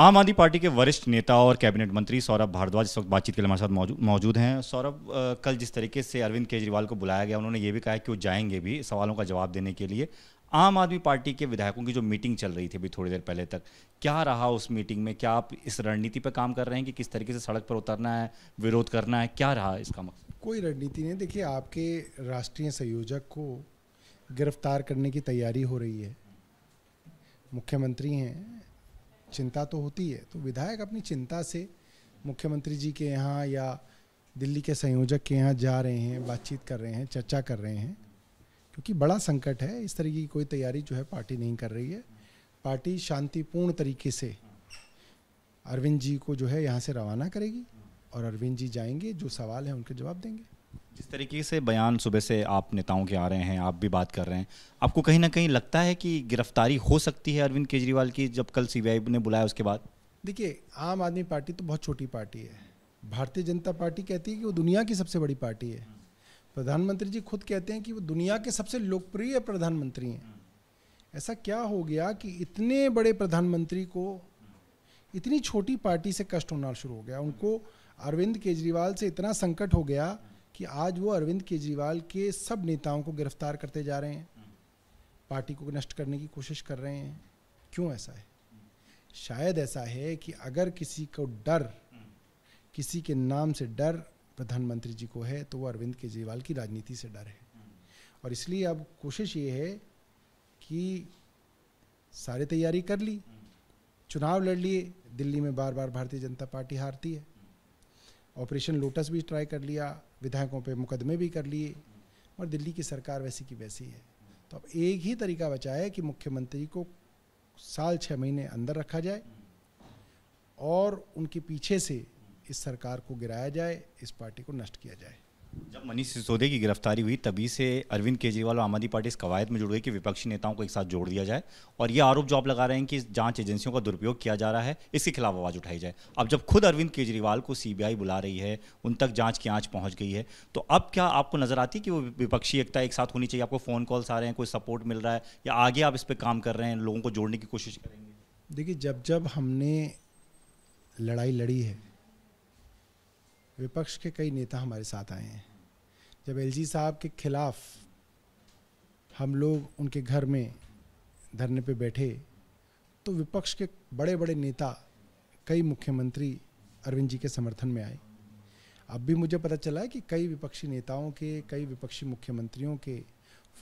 आम आदमी पार्टी के वरिष्ठ नेता और कैबिनेट मंत्री सौरभ भारद्वाज इस वक्त बातचीत के लिए हमारे साथ मौजूद हैं सौरभ कल जिस तरीके से अरविंद केजरीवाल को बुलाया गया उन्होंने ये भी कहा कि वो जाएंगे भी सवालों का जवाब देने के लिए आम आदमी पार्टी के विधायकों की जो मीटिंग चल रही थी अभी थोड़ी देर पहले तक क्या रहा उस मीटिंग में क्या आप इस रणनीति पर काम कर रहे हैं कि किस तरीके से सड़क पर उतरना है विरोध करना है क्या रहा इसका मकसद कोई रणनीति नहीं देखिए आपके राष्ट्रीय संयोजक को गिरफ्तार करने की तैयारी हो रही है मुख्यमंत्री हैं चिंता तो होती है तो विधायक अपनी चिंता से मुख्यमंत्री जी के यहाँ या दिल्ली के संयोजक के यहाँ जा रहे हैं बातचीत कर रहे हैं चर्चा कर रहे हैं क्योंकि बड़ा संकट है इस तरीके की कोई तैयारी जो है पार्टी नहीं कर रही है पार्टी शांतिपूर्ण तरीके से अरविंद जी को जो है यहाँ से रवाना करेगी और अरविंद जी जाएंगे जो सवाल है उनके जवाब देंगे जिस तरीके से बयान सुबह से आप नेताओं के आ रहे हैं आप भी बात कर रहे हैं आपको कहीं ना कहीं लगता है कि गिरफ्तारी हो सकती है अरविंद केजरीवाल की जब कल सीबीआई ने बुलाया उसके बाद देखिए आम आदमी पार्टी तो बहुत छोटी पार्टी है भारतीय जनता पार्टी कहती है कि वो दुनिया की सबसे बड़ी पार्टी है प्रधानमंत्री जी खुद कहते हैं कि वो दुनिया के सबसे लोकप्रिय प्रधानमंत्री हैं ऐसा क्या हो गया कि इतने बड़े प्रधानमंत्री को इतनी छोटी पार्टी से कष्ट होना शुरू हो गया उनको अरविंद केजरीवाल से इतना संकट हो गया कि आज वो अरविंद केजरीवाल के सब नेताओं को गिरफ्तार करते जा रहे हैं पार्टी को नष्ट करने की कोशिश कर रहे हैं क्यों ऐसा है शायद ऐसा है कि अगर किसी को डर किसी के नाम से डर प्रधानमंत्री जी को है तो वो अरविंद केजरीवाल की राजनीति से डर है और इसलिए अब कोशिश ये है कि सारी तैयारी कर ली चुनाव लड़ लिए दिल्ली में बार बार भारतीय जनता पार्टी हारती है ऑपरेशन लोटस भी ट्राई कर लिया विधायकों पे मुकदमे भी कर लिए और दिल्ली की सरकार वैसी की वैसी है तो अब एक ही तरीका बचा है कि मुख्यमंत्री को साल छः महीने अंदर रखा जाए और उनके पीछे से इस सरकार को गिराया जाए इस पार्टी को नष्ट किया जाए जब मनीष सिसोदिया की गिरफ्तारी हुई तभी से अरविंद केजरीवाल और आम आदमी पार्टी इस कवायद में जुड़ गई कि विपक्षी नेताओं को एक साथ जोड़ दिया जाए और ये आरोप जो आप लगा रहे हैं कि जांच एजेंसियों का दुरुपयोग किया जा रहा है इसके खिलाफ आवाज़ उठाई जाए अब जब खुद अरविंद केजरीवाल को सीबीआई बुला रही है उन तक जाँच की आँच पहुँच गई है तो अब क्या आपको नज़र आती है कि वो विपक्षी एकता एक साथ होनी चाहिए आपको फ़ोन कॉल्स आ रहे हैं कोई सपोर्ट मिल रहा है या आगे आप इस पर काम कर रहे हैं लोगों को जोड़ने की कोशिश करेंगे देखिए जब जब हमने लड़ाई लड़ी है विपक्ष के कई नेता हमारे साथ आए हैं जब एल साहब के खिलाफ हम लोग उनके घर में धरने पे बैठे तो विपक्ष के बड़े बड़े नेता कई मुख्यमंत्री अरविंद जी के समर्थन में आए अब भी मुझे पता चला है कि कई विपक्षी नेताओं के कई विपक्षी मुख्यमंत्रियों के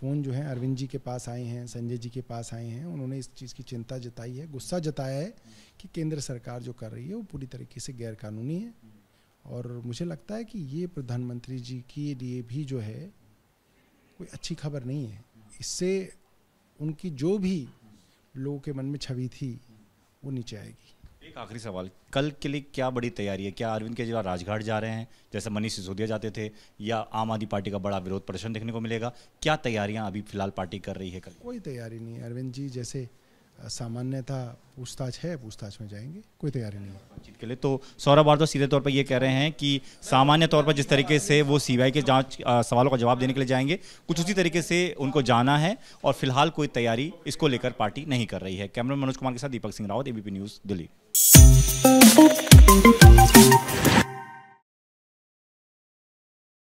फ़ोन जो हैं अरविंद जी के पास आए हैं संजय जी के पास आए हैं उन्होंने इस चीज़ की चिंता जताई है गुस्सा जताया है कि केंद्र सरकार जो कर रही है वो पूरी तरीके से गैरकानूनी है और मुझे लगता है कि ये प्रधानमंत्री जी के लिए भी जो है कोई अच्छी खबर नहीं है इससे उनकी जो भी लोगों के मन में छवि थी वो नीचे आएगी एक आखिरी सवाल कल के लिए क्या बड़ी तैयारी है क्या अरविंद केजरीवाल राजघाट जा रहे हैं जैसे मनीष सिसोदिया जाते थे या आम आदमी पार्टी का बड़ा विरोध प्रदर्शन देखने को मिलेगा क्या तैयारियां अभी फिलहाल पार्टी कर रही है कल कोई तैयारी नहीं है अरविंद जी जैसे सामान्यतः पूछताछ है पूछताछ में जाएंगे कोई तैयारी नहीं बातचीत के लिए तो सौरभ तो सीधे तौर पर ये कह रहे हैं कि सामान्य तौर पर जिस तरीके से वो सीबीआई के जांच सवालों का जवाब देने के लिए जाएंगे कुछ उसी तरीके से उनको जाना है और फिलहाल कोई तैयारी इसको लेकर पार्टी नहीं कर रही है कैमरा मनोज कुमार के साथ दीपक सिंह रावत एबीपी न्यूज़ दिल्ली